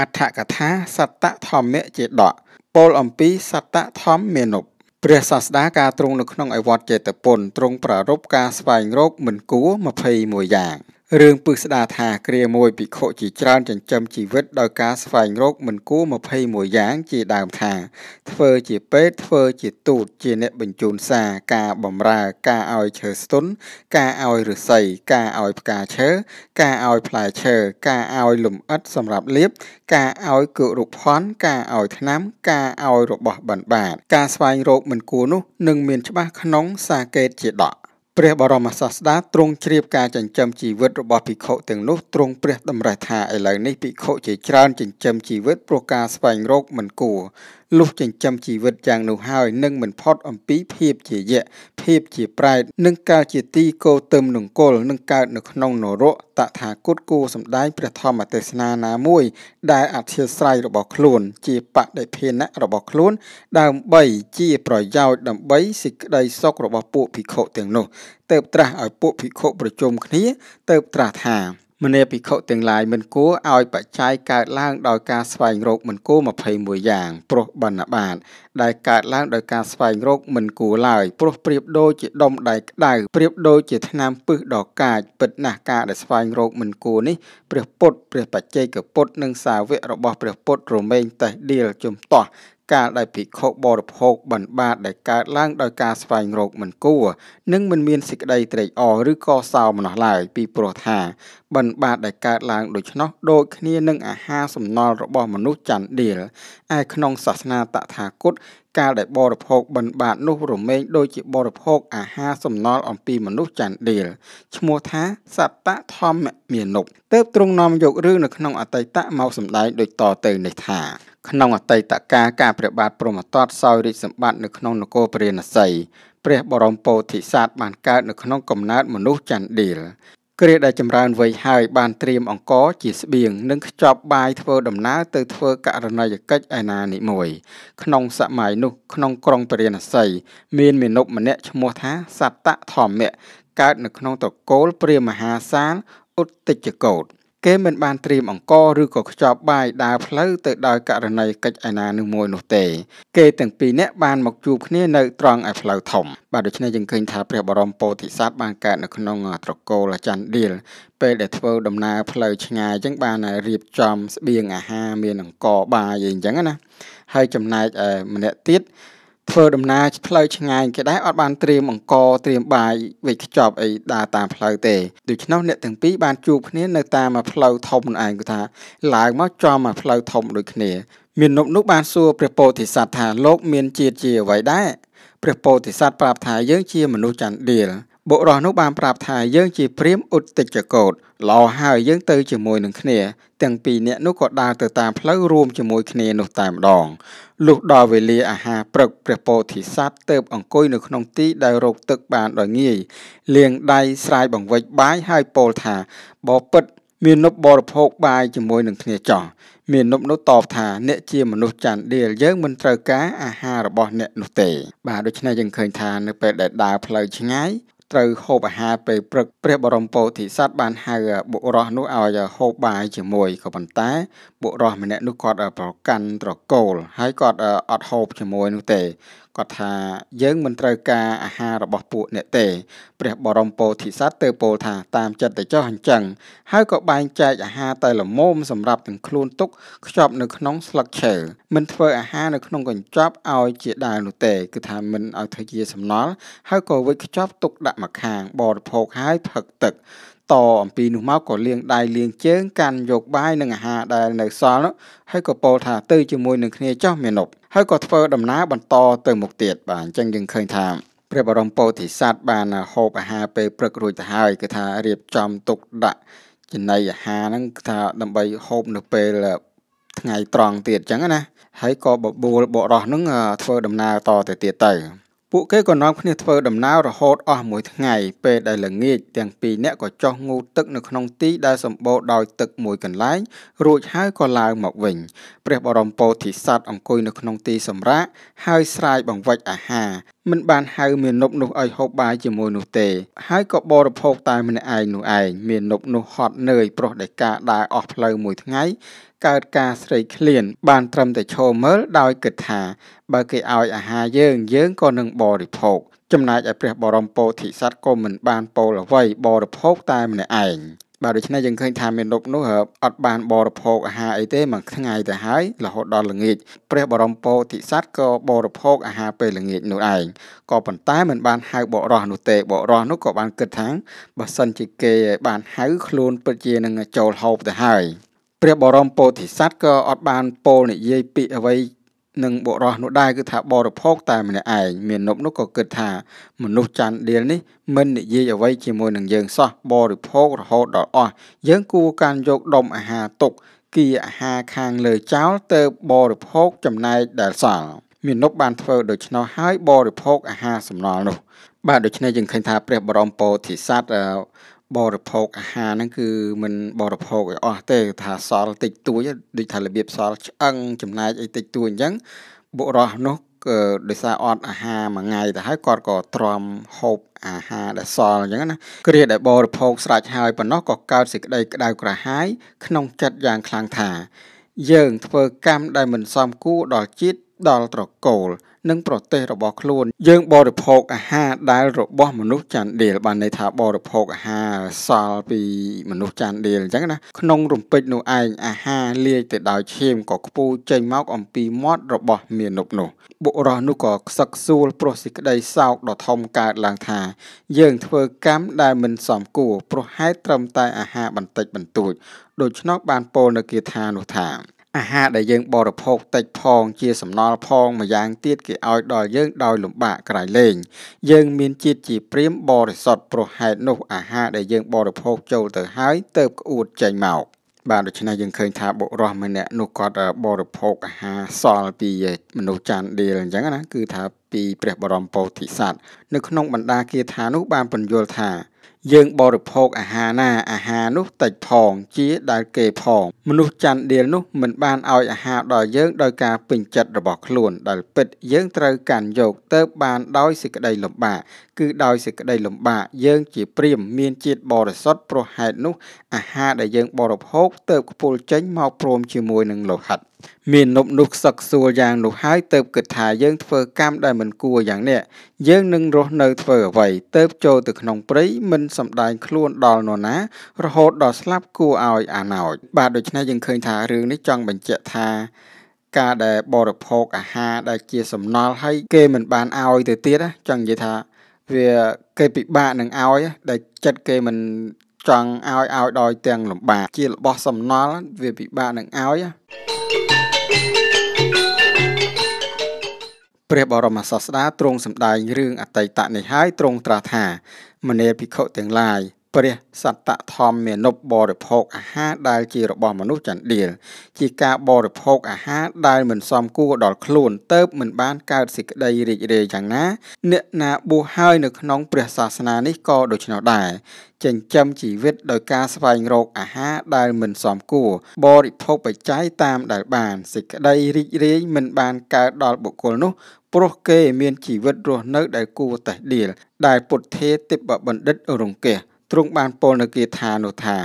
អដ្ឋកថាសត្តធម្មជាដកពោលអំពីសត្តធម្មមានុបព្រះសាស្តាការទ្រង់នៅក្នុងឯវត្តចេតពុនទ្រង់ប្រារព្ធការស្វែងរកមិនគួរ21យ៉ាង។រឿងពឹកស្ដារថាគ្រាមួយភិក្ខុជាច្រើនចិញ្ចឹមជីវិតដោយការស្វែងរក មិនគួរ21យ៉ាងជាដើមថាធ្វើជាពេទ្យធ្វើជាទូតជាអ្នកបញ្ជូនសារការបម្រើការឲ្យឈើស្ទុន ការឲ្យឫស្សីការឲ្យផ្កាឈើការឲ្យផ្លែឈើការឲ្យលំអិតសម្រាប់លាបការឲ្យគោរូបភ័ណ្ឌការឲ្យថ្នាំការឲ្យរបស់បੰបាទការស្វែងរកមិនគួរនោះនឹងមានច្បាស់ក្នុងសាកេតជាដកព្រះបរមសាស្តាទ្រង់ជ្រាបការចិញ្ចឹមជីវិតរបស់ភិក្ខុទាំងនោះទ្រង់ព្រះតម្រេះថាឥឡូវនេះភិក្ខុជាច្រើនចិញ្ចឹមជីវិតព្រោះការស្វែងរកមិនគួរលុះចិញ្ចឹមជីវិតយ៉ាងនោះហើយនឹងមិនផុតអំពីភាពជាយៈភាពជាប្រែតនិងការជាទីគោទឹមនង្គលនឹងកើតនៅក្នុង នរកតថាគតគូសំដែងព្រះធម្មទេសនាណាមួយ ដែលអធិស្ស្រ័យរបស់ខ្លួន ជាបដិភានៈរបស់ខ្លួនដើម្បីជា ប្រយោជន៍ដើម្បីសេចក្តីសុខរបស់ពួកភិក្ខុទាំងនោះ ទៅបត្រាស់ឲ្យពួកភិក្ខុប្រជុំគ្នា ទៅបត្រាស់ថាមនាភិក្ខុទាំងឡាយមិនគួរឲ្យបច្ច័យកើតឡើងដោយការស្វែងរកមិនគួរ21យ៉ាងព្រោះបណ្ណបាតដែលកើតឡើងដោយការស្វែងរកមិនគួរឡើយព្រោះប្រៀបដូចជាដុំដែលក្តៅប្រៀបដូចជាថ្នាំពិសដ៏កាចពិតណាស់ការដែលស្វែងរកមិនគួរនេះព្រះពុទ្ធព្រះបច្ចេកពុទ្ធនិងសាវករបស់ព្រះពុទ្ធរមែងតេះដៀលជំទាស់កាលដែលភិក្ខុបរិភោគបិណ្ឌបាតដែលកើតឡើងដោយការស្វែងរកមិនគួរនឹងមិនមានសេចក្តីត្រេកអរឬក៏សោមនស្សឡើយពីព្រោះថាបិណ្ឌបាតដែលកើតឡើងដូច្នោះដូចគ្នានឹងអាហារសំណល់របស់មនុស្សច័ន្ទដៀលឯក្នុងសាសនាតថាគតកាលដែលបរិភោគបិណ្ឌបាតនោះរមែងដូចជាបរិភោគអាហារសំណល់អំពីមនុស្សចាន់ដៀលឈ្មោះថាសត្តធម្មមានុបទើបទ្រង់នាំយករឿងនៅក្នុងអតីតមកសម្ដែងដូចតទៅនេះថាក្នុងអតីតកាលការព្រះបាទព្រហ្មទត្តសោយរាជសម្បត្តិនៅក្នុងនគរព្រាណសីព្រះបរមពោធិសត្វបានកើតនៅក្នុងកំណើតមនុស្សចន្ទដៀលគ្រាដែលចម្រើនវ័យហើយបានត្រៀមអង្គជាស្បៀងនិងខ្ចប់បាយធ្វើដំណើរទៅធ្វើករណីយកិច្ចឯណានិមួយក្នុងសម័យនោះក្នុងក្រុងពរាណសីមានមាណពម្នាក់ឈ្មោះថាសត្តធម្មៈកើតនៅក្នុងត្រកូលព្រាមហាសាលឧត្តិជកោត្រគេមិនបានត្រៀមអង្គរឬក៏ខ្ចប់បាយដើរផ្លូវទៅដោយករណីកិច្ចឯណានោះមួយនោះទេគេទាំងពីរនាក់បានមកជួបគ្នានៅត្រង់ឯផ្លូវធំបាទដូច្នេះយើងឃើញថាព្រះបរមពោធិសត្វបានកើតនៅក្នុងត្រកូលអាចារ្យឌៀលពេលដែលធ្វើ ដំណើរផ្លូវឆ្ងាយអញ្ចឹងបានរៀបចំស្បៀងអាហារមានអង្គរបាយអីអញ្ចឹងណាហើយចំណែកម្នាក់ទៀតធ្វើដំណើរផ្លូវឆ្ងាយគេដែរអត់បានត្រៀមអង្គត្រៀមបាយវេចខ្ចប់អីដើរតាមផ្លូវទេដូច្នោះអ្នកទាំងពីរបានជួបគ្នានៅតាមផ្លូវធំនោះឯងគាត់ថាឡើងមកចំមកផ្លូវធំដូចគ្នា មាននប់នោះបានសួរព្រះពោធិសត្វថាលោកមានជាតិជាអ្វីដែរព្រះពោធិសត្វប្រាប់ថាយើងជាមនុស្សចន្ទដៀលបុរសនោះបានប្រាប់ថាយើងជាព្រាមឧត្តចកោតល្អហើយយើងទៅជាមួយនឹងគ្នាទាំងពីរនាក់នោះក៏ដើរទៅតាមផ្លូវរួមជាមួយគ្នានោះតែម្ដងលុះដល់វេលាអាហារព្រឹកព្រះពោធិសត្វទៅអង្គុយនៅក្នុងទីដែលរោគទឹកបានដោយងាយលាងដៃស្រាយបង្វិចបាយហើយពោលថាបបិទ្ធមាននប់បរិភោគបាយជាមួយនឹងគ្នាចោះមាននប់នោះតបថាអ្នកជាមនុស្សចាន់ដៀលយើងមិនត្រូវការអាហាររបស់អ្នកនោះទេ បាទដូច្នេះយើងឃើញថានៅពេលដែលដើរផ្លូវឆ្ងាយត្រូវហូបអាហារពេលព្រឹកព្រះបរមពោធិសត្វបានហៅបុរសនោះឲ្យហូបបាយជាមួយក៏ប៉ុន្តែបុរសម្នាក់នោះគាត់ប្រកាន់ត្រកូល ហើយគាត់អត់ហូបជាមួយនោះទេគាត់ថាយើងមិនត្រូវការអាហាររបស់ពួកអ្នកទេព្រះបរមពោធិសត្វទៅពោលថាតាមចិត្តទៅចុះអញ្ចឹងហើយក៏បែងចែកអាហារទៅល្មមសម្រាប់ទាំងខ្លួនទុកខ្ចប់នៅក្នុងស្លឹកឈើមិនធ្វើអាហារនៅក្នុងកញ្ចប់ឲ្យជាដាវនោះទេគឺថាមិនឲ្យធ្វើជាសំណល់ហើយក៏វិចខ្ចប់ទុកដាក់មកខាង បរិភោគហើយផឹកទឹកតអំពីនោះមកក៏លាងដៃលាងជើងកាន់យកបាយនិងអាហារដែលនៅសល់នោះហើយក៏ពោលថាទៅជាមួយនឹងគ្នាចោះមាណពហើយក៏ធ្វើដំណើរបន្តទៅមុខទៀតបាទអញ្ចឹងយើងឃើញថាព្រះបរមពោធិសត្វបានហូបអាហារពេលព្រឹករួចទៅហើយគឺថារៀបចំទុកដាក់ចំណីអាហារហ្នឹងគឺថាដើម្បីហូបនៅពេលថ្ងៃត្រង់ទៀតអញ្ចឹងណាហើយក៏បបួលបរោះហ្នឹងធ្វើដំណើរតទៅទៀតទៅពួកគេក៏នាំគ្នាធ្វើដំណើររហូតអស់មួយថ្ងៃពេលដែលល្ងាចទាំងពីរនាក់ក៏ចុះងូតទឹក នៅក្នុងទីដែលសម្បូរដោយទឹកមួយកន្លែងរួចហើយក៏ឡើងមកវិញព្រះបរមពោធិសត្វអង្គុយនៅក្នុងទីសម្រាកហើយស្រាយបង្វិចអាហារមិនបានហៅមាណពនោះឲ្យហូបបាយជាមួយនោះទេ ហើយក៏បរិភោគតែម្នាក់ឯងនោះឯងមាណពនោះហត់នឿយព្រោះតែការដើរអស់ផ្លូវមួយថ្ងៃកើតការស្រេកឃ្លានបាន ត្រឹមតែឈរមើលដោយគិតថា បើគេឲ្យអាហារយើងយើងក៏នឹងបរិភោគចំណែកឯព្រះបរមពោធិសត្វក៏មិនបានពោលអ្វីបរិភោគតែម្នាក់ឯងបាទដូច្នេះយើងឃើញថាមានរូបនោះអត់បានបរិភោគអាហារអីទេមួយថ្ងៃទៅហើយរហូតដល់ល្ងាចព្រះ បរមពោធិសត្វក៏បរិភោគអាហារពេលល្ងាចនោះឯងក៏ប៉ុន្តែមិនបានហៅបករោះនោះទេបករោះនោះក៏បានគិតថាបើសិនជាគេបានហៅខ្លួន ពិតជានឹងចូលហូបទៅហើយព្រះបរមពោធិសត្វក៏អត់បានពោលនិយាយពាក្យអ្វីនឹងបុរសនោះដែរគឺថាបរិភោគតែម្នាក់ឯងមាននប់នោះក៏គិតថាមនុស្សច័ន្ទដៀលនេះមិននិយាយអ្វីជាមួយនឹងយើងសោះបរិភោគរហូតដល់អស់យើង គួរកាន់យកដុំអាហារទុកគីអាហារខាងលើចោលទៅបរិភោគចំណែកដែលសល់មាននប់បានធ្វើដូច្នោះហើយបរិភោគអាហារសំណល់នោះ បាទដូច្នេះយើងឃើញថាព្រះបរមពោធិសត្វបរិភោគអាហារហ្នឹងគឺមិនបរិភោគឲ្យអស់ទេ ថាសល់តិចតួចដូចថារបៀបសល់ឆ្អឹងចំណែកអីតិចតួចអញ្ចឹងបុរសនោះដោយសារអត់អាហារមួយថ្ងៃទៅហើយគាត់ក៏ទ្រាំហូបអាហារដែលសល់អញ្ចឹងណាគ្រាដែលបរិភោគស្រាច់ហើយប៉ុណ្ណោះក៏កើតសេចក្តីក្តៅក្រហាយក្នុងចិត្តយ៉ាងខ្លាំងថាយើង ធ្វើកម្មដែលមិនសមគួរដល់ជាតិដល់ត្រកូលនិងប្រទេសរបស់ខ្លួន យើងបរិភោគអាហារដែលរបស់មនុស្សចានដៀលបានន័យថាបរិភោគអាហារសល់ពីមនុស្សចានដៀលអញ្ចឹងណាក្នុងរំពេចនោះឯងអាហារលាយទៅដោយឈាមក៏ខ្ពូរចេញមកអំពីមាត់របស់មាណពនោះបុរសនោះក៏ខ្សឹកសួលព្រោះសេចក្តីសោកដ៏ធំកើតឡើងថាយើងធ្វើកម្មដែលមិនសមគួរព្រោះហេតុត្រឹមតែអាហារបន្តិចបន្តួច ដូច្នោះបានពោលនៅគាថានោះថាអាហារដែលយើងបរិភោគតិចផងជាសំណល់ផងម្យ៉ាងទៀតគេឲ្យដល់យើងដោយលំបាកក្រៃលែងយើងមានជាតិជាព្រាមបរិសុទ្ធប្រហែលនោះអាហារដែលយើងបរិភោគចូលទៅហើយទៅក្អួតចេញមកបាទដូច្នេះយើងឃើញថាបុរសម្នាក់នោះគាត់បរិភោគអាហារសល់ពីមនុស្សចាន់ដៀលអញ្ចឹងណាគឺថាពីព្រះបរមពោធិសត្វនៅក្នុងបណ្ដាគាថានោះបានពន្យល់ថាយើងបរិភោគអាហារណា អាហារនោះតិចផងជាដែលគេផង មនុស្សច័ន្ទដៀលនោះមិនបានឲ្យអាហារដល់យើងដោយការពេញចិត្តរបស់ខ្លួនដែលពិតយើងត្រូវកាន់យកទៅបានដោយសេចក្តីលំបាកគឺដោយសេចក្តីលំបាកយើងជាព្រាមមានជាតិបរិសុទ្ធព្រោះហេតុនោះអាហារដែលយើងបរិភោគទៅខ្ពុលចេញមកព្រមជាមួយនឹងលោហិត មាននប់នោះខ្សឹកសួលយ៉ាងនោះហើយទៅគិតថាយើងធ្វើកម្មដែលមិនគួរយ៉ាងនេះយើងនឹងរស់នៅធ្វើអ្វីទៅចូលទៅក្នុងព្រៃមិនសំដែងខ្លួនដល់នរណា រហូតដល់ស្លាប់គួរឲ្យអាណោចបាទដូច្នេះយើងឃើញថារឿងនេះចង់បញ្ជាក់ថាការដែលបរិភោគអាហារដែលជាសំណល់ហើយគេមិនបានឲ្យទៅទៀតចង់និយាយថាវាគេ ពិបាកនឹងឲ្យដែលចិត្តគេមិនចង់ឲ្យឲ្យ ដោយទាំងលំបាកជារបស់សំណល់វាពិបាកនឹងឲ្យព្រះបរមសាស្តាទ្រង់សម្ដែងរឿងអតីតនេះហើយទ្រង់ត្រាស់ថា មនេភិក្ខុទាំងឡាយព្រះសត្តធម្មានុបរិភោគអាហារដែលជារបស់មនុស្សចន្ទដៀលជាការបរិភោគអាហារដែលមិនសមគួរដល់ខ្លួនទៅមិនបានកើតសេចក្តីរីករាយយ៉ាងណា អ្នកណាបួសហើយ នៅក្នុងព្រះសាសនានេះក៏ដូច្នោះដែរចិញ្ចឹមជីវិតដោយការស្វែងរកអាហារដែលមិនសមគួរបរិភោគបច្ច័យតាមដែល បានសេចក្តីរីករាយមិនបានកើតដល់បុគ្គលនោះព្រោះគេមាន ជីវិតរស់នៅដែលគួរតែដៀលដែលពុទ្ធេតិបបណ្ឌិតរង្គះទ្រង់បានពោលនៅគាថានោះថា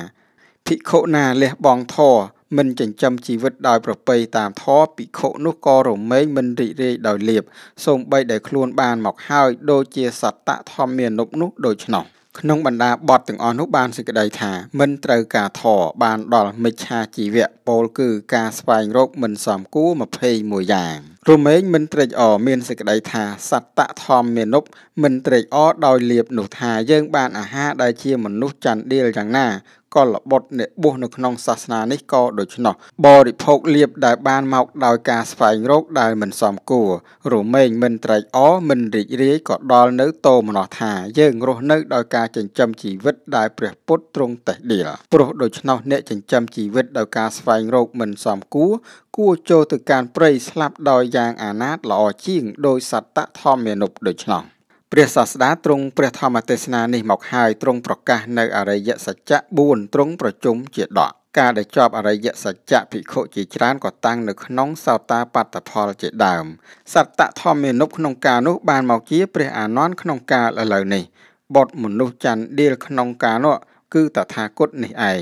ភិក្ខុណាលះបង់ធម៌មិនចិញ្ចឹមជីវិតដោយប្រប្រៃតាមធម៌ភិក្ខុនោះក៏រមែងមិនរីករាយដោយលៀបសូម្បីដែលខ្លួនបានមកហើយដូចជាសត្តធម្មានុបនោះដូច្នោះ។ក្នុងបណ្ដាបទទាំងអស់នោះបានសេចក្តីថាមិនត្រូវការធរបានដល់មិច្ឆាជីវៈពោលគឺការស្វែងរកមិនសមគួរ21យ៉ាងរមែងមិនត្រេកអរមានសេចក្តីថាសត្តធម្មមេនុបមិនត្រេកអរដោយលៀបនោះថាយើងបានអាហារដែលជាមនុស្សចន្ទដៀលយ៉ាងណាកលបុត្រអ្នកបួសនៅក្នុងសាសនានេះក៏ដូច្នោះបរិភោគលៀបដែលបានមកដោយការស្វែងរកដែលមិនសមគួររមែងមិនត្រេកអរមិនរីករាយក៏ដល់នៅតោមនោះថាយើងរស់នៅដោយការចិញ្ចឹមជីវិតដែលព្រះពុទ្ធទ្រង់តេះដៀលព្រោះដូច្នោះអ្នកចិញ្ចឹមជីវិតដោយការស្វែងរកមិនសមគួរគួរចូលទៅការព្រៃស្លាប់ដោយយ៉ាងអាណាតល្អជាងដោយសត្តធម្មានុបដូច្នោះព្រះសាស្តាទ្រង់ព្រះធម្មទេសនានេះមកហើយទ្រង់ប្រកាសនៅអរិយសច្ចៈ4ទ្រង់ប្រជុំជាដកការដែលជាប់អរិយសច្ចៈភិក្ខុជាច្រើនក៏តាំងនៅក្នុងសោតាបត្តផលជាដើម សត្តធម្មានុក្នុងការនោះបានមកជាព្រះអានន្ទក្នុងការឥឡូវនេះបុតមនុស្សច័ន្ទដៀលក្នុងការនោះគឺតថាគតនេះឯង